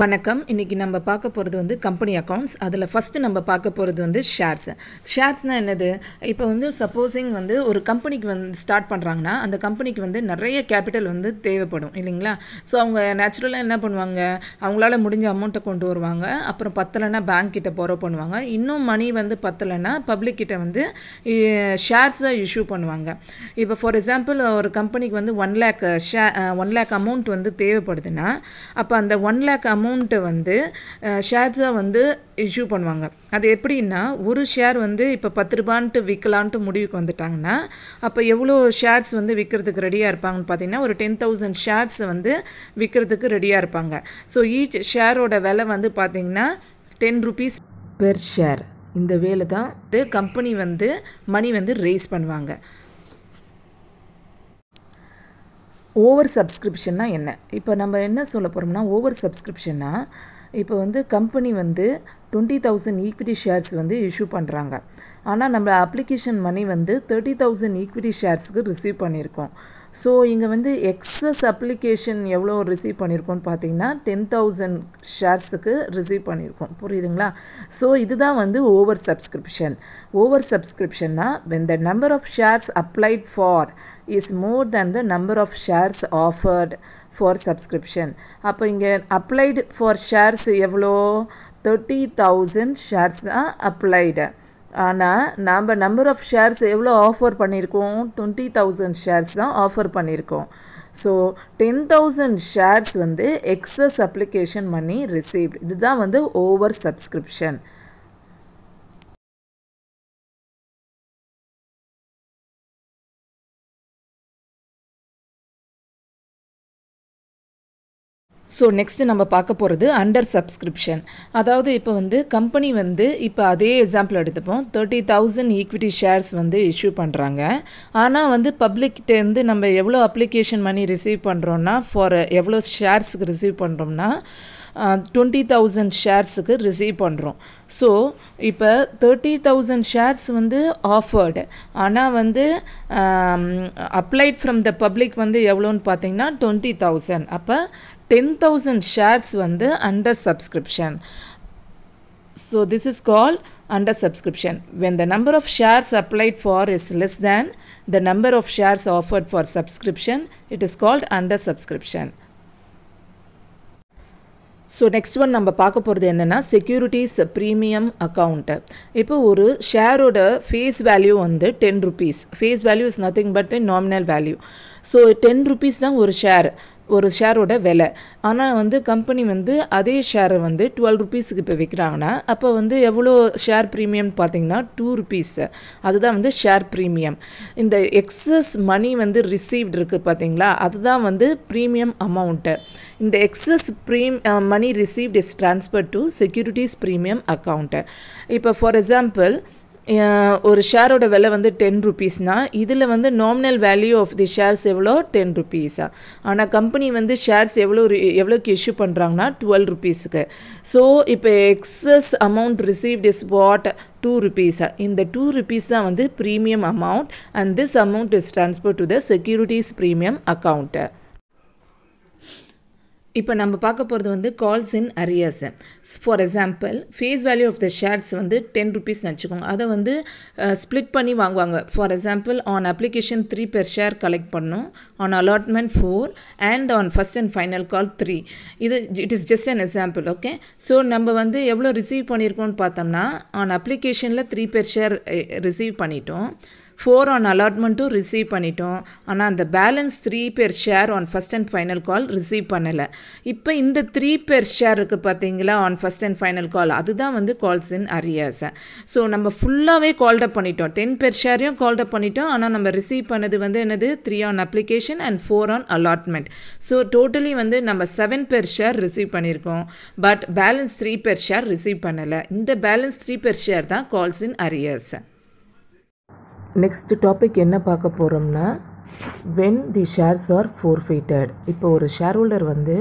வணக்கம் இன்றைக்கி நம்ம பார்க்க போகிறது வந்து கம்பெனி அக்கௌண்ட்ஸ் அதில் ஃபஸ்ட்டு நம்ம பார்க்க போகிறது வந்து ஷேர்ஸ் ஷேர்ஸ்னால் என்னது இப்போ வந்து சப்போஸிங் வந்து ஒரு கம்பெனிக்கு வந்து ஸ்டார்ட் பண்ணுறாங்கன்னா அந்த கம்பெனிக்கு வந்து நிறைய கேபிட்டல் வந்து தேவைப்படும் இல்லைங்களா ஸோ அவங்க நேச்சுரலாக என்ன பண்ணுவாங்க அவங்களால முடிஞ்ச அமௌண்ட்டை கொண்டு வருவாங்க அப்புறம் பத்தலைன்னா பேங்க் கிட்ட போகிற பண்ணுவாங்க இன்னும் மணி வந்து பத்தலைன்னா பப்ளிக் கிட்ட வந்து ஷேர்ஸை இஷ்யூ பண்ணுவாங்க இப்போ ஃபார் எக்ஸாம்பிள் ஒரு கம்பெனிக்கு வந்து ஒன் லேக் ஷே ஒன் லேக் அமௌண்ட் வந்து தேவைப்படுதுன்னா அப்போ அந்த ஒன் லேக் அமௌண்ட்டை வந்து ஷேர்ஸாக வந்து இஷ்யூ பண்ணுவாங்க அது எப்படின்னா ஒரு ஷேர் வந்து இப்போ பத்து ரூபான்ட்டு விற்கலான்ட்டு முடிவுக்கு வந்துட்டாங்கன்னா அப்போ எவ்வளோ ஷேர்ஸ் வந்து விற்கிறதுக்கு ரெடியாக இருப்பாங்கன்னு பார்த்தீங்கன்னா ஒரு டென் தௌசண்ட் ஷேர்ஸ் வந்து விற்கிறதுக்கு ரெடியாக இருப்பாங்க ஸோ ஈச் ஷேரோட விலை வந்து பார்த்தீங்கன்னா டென் ருபீஸ் பெர் ஷேர் இந்த வேலை தான் கம்பெனி வந்து மணி வந்து ரேஸ் பண்ணுவாங்க ஓவர் சப்ஸ்கிரிப்ஷன்னா என்ன இப்போ நம்ம என்ன சொல்ல போகிறோம்னா ஓவர் சப்ஸ்கிரிப்ஷன்னா இப்போ வந்து கம்பெனி வந்து டுவெண்ட்டி தௌசண்ட் ஈக்விட்டி ஷேர்ஸ் வந்து இஷ்யூ பண்ணுறாங்க ஆனால் நம்ம அப்ளிகேஷன் மணி வந்து தேர்ட்டி தௌசண்ட் ஈக்விட்டி ஷேர்ஸுக்கு ரிசீவ் பண்ணியிருக்கோம் ஸோ இங்கே வந்து எக்ஸஸ் அப்ளிகேஷன் எவ்வளோ ரிசீவ் பண்ணியிருக்கோம்னு பார்த்தீங்கன்னா டென் தௌசண்ட் ஷேர்ஸுக்கு ரிசீவ் பண்ணியிருக்கோம் புரியுதுங்களா ஸோ இதுதான் வந்து ஓவர் சப்ஸ்கிரிப்ஷன் ஓவர் சப்ஸ்கிரிப்ஷன்னா when the number of shares applied for is more than the number of shares offered for subscription அப்போ இங்கே அப்ளைடு ஃபார் ஷேர்ஸ் எவ்வளோ தேர்ட்டி தௌசண்ட் ஷேர்ஸ் தான் அப்ளைடு ஆனால் நாம் நம்பர் ஆஃப் ஷேர்ஸ் எவ்வளோ ஆஃபர் பண்ணியிருக்கோம் twenty thousand shares தான் offer பண்ணியிருக்கோம் ஸோ டென் தௌசண்ட் ஷேர்ஸ் வந்து எக்ஸஸ் அப்ளிகேஷன் மணி ரிசீவ்ட் இதுதான் வந்து ஓவர் சப்ஸ்கிரிப்ஷன் ஸோ நெக்ஸ்ட் நம்ம பார்க்க போகிறது அண்டர் சப்ஸ்கிரிப்ஷன் அதாவது இப்போ வந்து கம்பெனி வந்து இப்போ அதே எக்ஸாம்பிள் எடுத்துப்போம் தேர்ட்டி தௌசண்ட் ஈக்விட்டி ஷேர்ஸ் வந்து இஷ்யூ பண்ணுறாங்க ஆனால் வந்து பப்ளிக்கிட்டேருந்து நம்ம எவ்வளோ அப்ளிகேஷன் மணி ரிசீவ் பண்ணுறோன்னா ஃபார் எவ்வளோ ஷேர்ஸுக்கு ரிசீவ் பண்ணுறோம்னா டுவெண்ட்டி தௌசண்ட் ஷேர்ஸுக்கு ரிசீவ் பண்ணுறோம் ஸோ இப்போ தேர்ட்டி தௌசண்ட் ஷேர்ஸ் வந்து ஆஃபர்டு ஆனால் வந்து அப்ளைட் ஃப்ரம் த பப்ளிக் வந்து எவ்வளோன்னு பார்த்தீங்கன்னா டுவெண்ட்டி தௌசண்ட் அப்போ டென் தௌசண்ட் ஷேர்ஸ் வந்து under subscription so this is call under subscription when the number of shares applied for is less than the number of shares offered for subscription it is called under subscription so next one நம்ம பார்க்க போகிறது என்னென்னா securities premium account இப்போ ஒரு ஷேரோட face value வந்து ten rupees face value is nothing but the nominal value so ten rupees தான் ஒரு ஷேர் ஒரு ஷேரோட விலை ஆனால் வந்து கம்பெனி வந்து அதே ஷேரை வந்து டுவெல் ருபீஸுக்கு இப்போ விற்கிறாங்கன்னா அப்போ வந்து எவ்வளோ ஷேர் ப்ரீமியம் பார்த்தீங்கன்னா டூ ருபீஸ் அதுதான் வந்து ஷேர் ப்ரீமியம் இந்த எக்ஸஸ் மணி வந்து ரிசீவ்ட் இருக்குது பார்த்தீங்களா அதுதான் வந்து ப்ரீமியம் அமௌண்ட்டு இந்த எக்ஸஸ் ப்ரீம் money received is transfer to securities premium account இப்போ ஃபார் எக்ஸாம்பிள் ஒரு ஷேரோட விலை வந்து டென் ருபீஸ்னால் இதில் வந்து nominal value of the shares எவ்வளோ டென் ருபீஸா ஆனால் கம்பெனி வந்து ஷேர்ஸ் எவ்வளோ எவ்வளோக்கு இஷ்யூ பண்ணுறாங்கன்னா டுவெல் ருபீஸுக்கு ஸோ இப்போ excess amount received is what two ருபீஸா இந்த டூ ருபீஸ் தான் வந்து premium amount and this amount is transfer to the securities premium account இப்போ நம்ம பார்க்க போகிறது வந்து calls in arrears for example face value of the shares வந்து டென் ருபீஸ் வச்சுக்கோங்க அதை வந்து ஸ்ப்ளிட் பண்ணி வாங்குவாங்க for example on application three per share collect பண்ணும் on allotment four and on first and final call three இது it is just an example okay so நம்ம வந்து எவ்வளோ ரிசீவ் பண்ணியிருக்கோம்னு பார்த்தோம்னா ஆன் அப்ளிகேஷனில் த்ரீ பெர் ஷேர் ரிசீவ் பண்ணிட்டோம் four on அலாட்மெண்ட்டும் ரிசீவ் பண்ணிட்டோம் ஆனால் அந்த balance three per share on first and final call receive பண்ணலை இப்போ இந்த த்ரீ பேர் ஷேர் இருக்குது பார்த்தீங்களா on first and final call அதுதான் வந்து கால்ஸ் இன் அரியாஸ் ஸோ நம்ம ஃபுல்லாகவே கால்டப் பண்ணிட்டோம் டென் பேர் ஷேரையும் கால்டப் பண்ணிட்டோம் ஆனால் நம்ம ரிசீவ் பண்ணது வந்து என்னது three on application and four on allotment so totally வந்து நம்ம செவன் பேர் ஷேர் ரிசீவ் பண்ணியிருக்கோம் but balance three per share receive பண்ணலை இந்த பேலன்ஸ் த்ரீ பேர் ஷேர் தான் கால்ஸ் இன் அரியர்ஸை நெக்ஸ்ட் டாபிக் என்ன பார்க்க போகிறோம்னா when the shares are forfeited இப்போ ஒரு ஷேர் ஹோல்டர் வந்து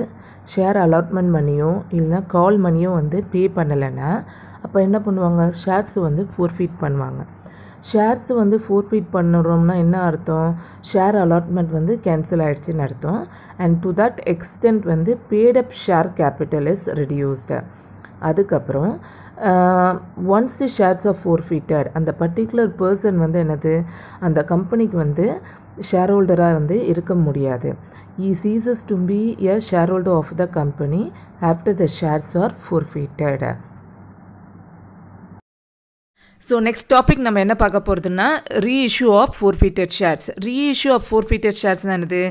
ஷேர் அலாட்மெண்ட் மணியோ இல்லைனா கால் மணியோ வந்து பே பண்ணலைன்னா அப்போ என்ன பண்ணுவாங்க ஷேர்ஸ் வந்து ஃபோர்ஃபீட் பண்ணுவாங்க ஷேர்ஸ் வந்து ஃபோர்ஃபீட் பண்ணுறோம்னா என்ன அர்த்தம் ஷேர் அலாட்மெண்ட் வந்து கேன்சல் ஆகிடுச்சின்னு அர்த்தம் அண்ட் டு தட் எக்ஸ்டென்ட் வந்து paid up share capital is reduced அதுக்கப்புறம் once the shares of forfeited அந்த பர்டிகுலர் பர்சன் வந்து என்னது அந்த கம்பெனிக்கு வந்து ஷேர் ஹோல்டராக வந்து இருக்க முடியாது he ceases to be a share holder of the company after the shares are forfeited so next topic நம்ம என்ன பார்க்க போகிறதுன்னா reissue of forfeited shares reissue of forfeited shares என்னது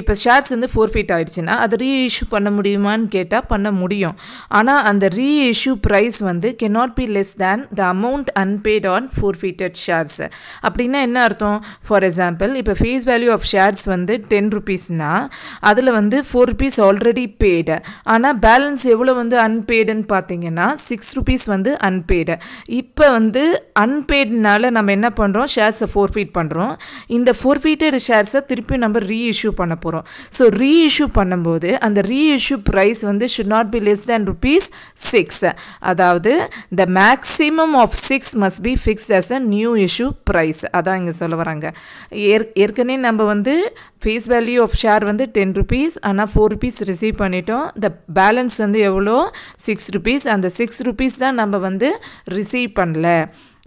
இப்போ ஷேர்ஸ் வந்து ஃபோர் ஃபீட் ஆயிடுச்சுன்னா அது reissue பண்ண முடியுமான்னு கேட்டால் பண்ண முடியும் ஆனால் அந்த ரீஇஷ்யூ ப்ரைஸ் வந்து can not be less than the amount unpaid on forfeited shares அப்படின்னா என்ன அர்த்தம் ஃபார் எக்ஸாம்பிள் இப்போ ஃபேஸ் வேல்யூ ஆஃப் ஷேர்ஸ் வந்து டென் ருபீஸ்னா அதில் வந்து ஃபோர் ருபீஸ் ஆல்ரெடி பேடு ஆனால் பேலன்ஸ் எவ்வளோ வந்து அன்பேடுன்னு பார்த்தீங்கன்னா சிக்ஸ் ருபீஸ் வந்து அன்பேடு இப்போ வந்து அன்பெய்டுனால நம்ம என்ன பண்ணுறோம் ஷேர்ஸை ஃபோர்ஃபீட் பண்ணுறோம் இந்த ஃபோர்ஃபீட்டட் ஷேர்ஸை திருப்பி நம்ம ரீஇஷ்யூ பண்ண போகிறோம் ஸோ ரீஇஷ்யூ பண்ணும்போது அந்த ரீஇஷ்யூ ப்ரைஸ் வந்து should not be less than rupees six அதாவது the maximum of six must be fixed as a new issue price அதான் இங்கே சொல்ல வராங்க ஏற் ஏற்கனவே நம்ம வந்து ஃபேஸ் வேல்யூ ஆஃப் ஷேர் வந்து டென் ருபீஸ் ஆனால் ஃபோர் ருபீஸ் ரிசீவ் பண்ணிட்டோம் த பேலன்ஸ் வந்து எவ்வளோ சிக்ஸ் ருபீஸ் அந்த சிக்ஸ் ருபீஸ் தான் நம்ம வந்து ரிசீவ் பண்ணல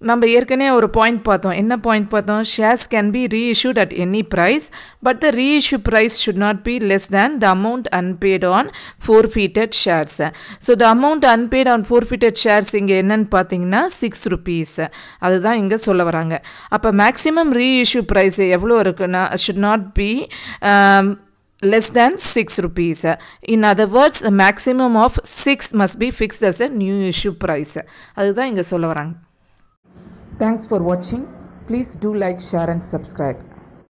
நம்ம ஏற்கனவே ஒரு பாயிண்ட் பார்த்தோம் என்ன பாயிண்ட் பார்த்தோம் shares can be reissued at any price but the reissue price should not be less than the amount unpaid on forfeited shares so the amount unpaid on forfeited shares இங்கே என்னன்னு பார்த்தீங்கன்னா six rupees அதுதான் இங்கே சொல்ல வராங்க அப்போ maximum reissue price எவ்வளோ இருக்குன்னா should not be less than six rupees in other words maximum of six must be be as a new issue price அதுதான் இங்கே சொல்ல வராங்க Thanks for watching. Please do like, share and subscribe.